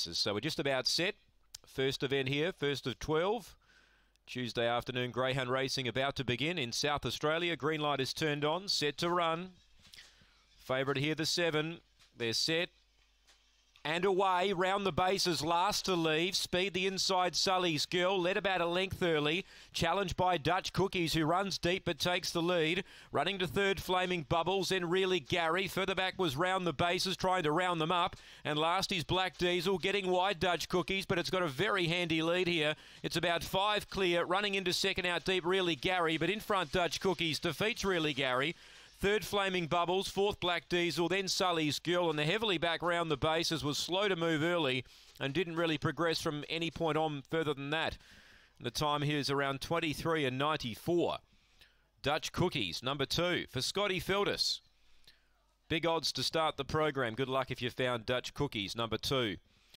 So we're just about set. First event here, first of 12. Tuesday afternoon, greyhound racing about to begin in South Australia. Green light is turned on, set to run. Favourite here, the seven. They're set. And away, round the bases, last to leave. Speed the inside, Sully's Girl, led about a length early. Challenged by Dutch Cookies, who runs deep but takes the lead. Running to third, Flaming Bubbles, then really Gary. Further back was round the bases, trying to round them up. And last is Black Diesel, getting wide Dutch Cookies, but it's got a very handy lead here. It's about five clear, running into second out deep, really Gary, but in front Dutch Cookies defeats really Gary. Third, Flaming Bubbles. Fourth, Black Diesel. Then Sully's Girl. And the heavily back round the bases was slow to move early and didn't really progress from any point on further than that. The time here is around 23 and 94. Dutch Cookies, number two, for Scotty Feldis. Big odds to start the program. Good luck if you found Dutch Cookies, number two.